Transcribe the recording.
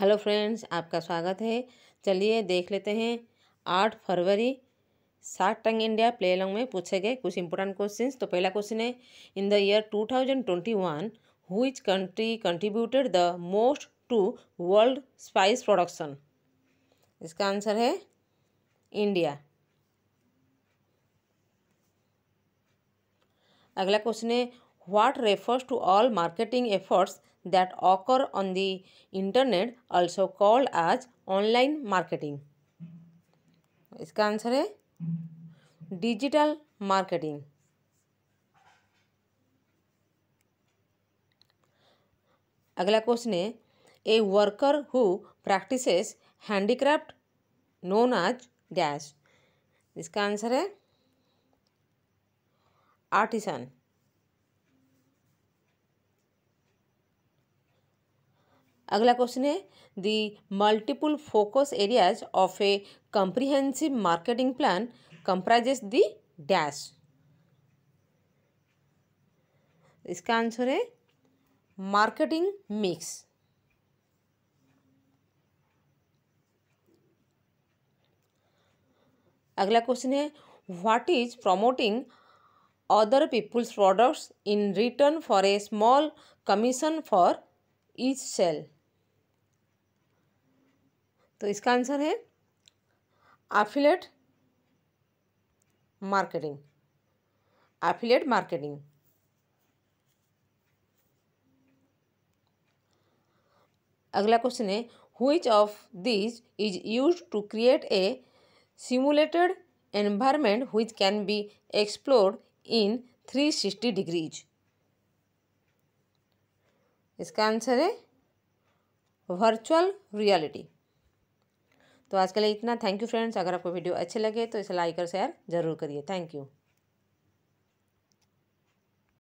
hello friends आपका स्वागत है चलिए देख लेते हैं आठ फरवरी सात टंग इंडिया प्ले लॉन्ग में पूछे गए कुछ इंपॉर्टेंट क्वेश्चन तो पहला क्वेश्चन है in the year two thousand twenty one which country contributed the most to world spice production इसका आंसर है इंडिया अगला क्वेश्चन है what refers to all marketing efforts that occur on the internet also called as online marketing iska answer hai digital marketing agla question hai a worker who practices handicraft known as dash iska answer hai artisan अगला question है the multiple focus areas of a comprehensive marketing plan comprises the dash इसका answer है marketing mix अगला question है what is promoting other people's products in return for a small commission for each sale तो इसका answer है affiliate marketing affiliate marketing अगला question है which of this is use to create a simulated environment which can be explored in three sixty degrees इसका answer है virtual reality तो आज के लिए इतना थैंक यू फ्रेंड्स अगर आपको वीडियो अच्छे लगे तो इसे लाइक और शेयर जरूर करिए थैंक यू